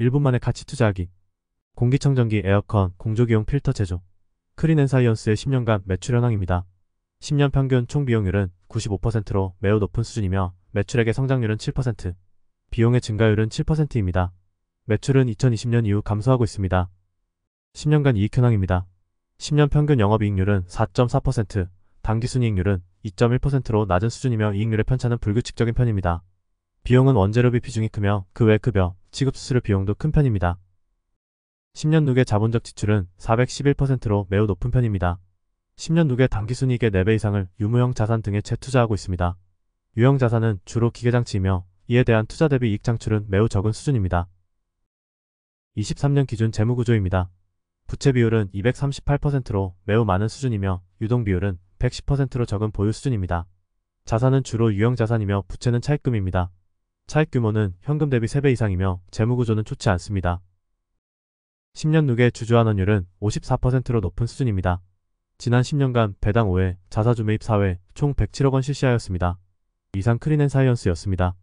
1분 만에 가치 투자하기 공기청정기, 에어컨, 공조기용 필터 제조 크린앤사이언스의 10년간 매출 현황입니다. 10년 평균 총 비용률은 95%로 매우 높은 수준이며 매출액의 성장률은 7%, 비용의 증가율은 7%입니다. 매출은 2020년 이후 감소하고 있습니다. 10년간 이익 현황입니다. 10년 평균 영업이익률은 4.4%, 당기순이익률은 2.1%로 낮은 수준이며 이익률의 편차는 불규칙적인 편입니다. 비용은 원재료비 비중이 크며 그 외 급여, 지급수수료 비용도 큰 편입니다. 10년 누계 자본적 지출은 411%로 매우 높은 편입니다. 10년 누계 당기순이익의 4배 이상을 유무형 자산 등에 재투자하고 있습니다. 유형 자산은 주로 기계장치이며 이에 대한 투자 대비 이익 창출은 매우 적은 수준입니다. 23년 기준 재무구조입니다. 부채 비율은 238%로 매우 많은 수준이며 유동 비율은 110%로 적은 보유 수준입니다. 자산은 주로 유형 자산이며 부채는 차입금입니다. 차익 규모는 현금 대비 3배 이상이며 재무구조는 좋지 않습니다. 10년 누계 주주환원율은 54%로 높은 수준입니다. 지난 10년간 배당 5회, 자사주 매입 4회, 총 107억 원 실시하였습니다. 이상 크리넨사이언스였습니다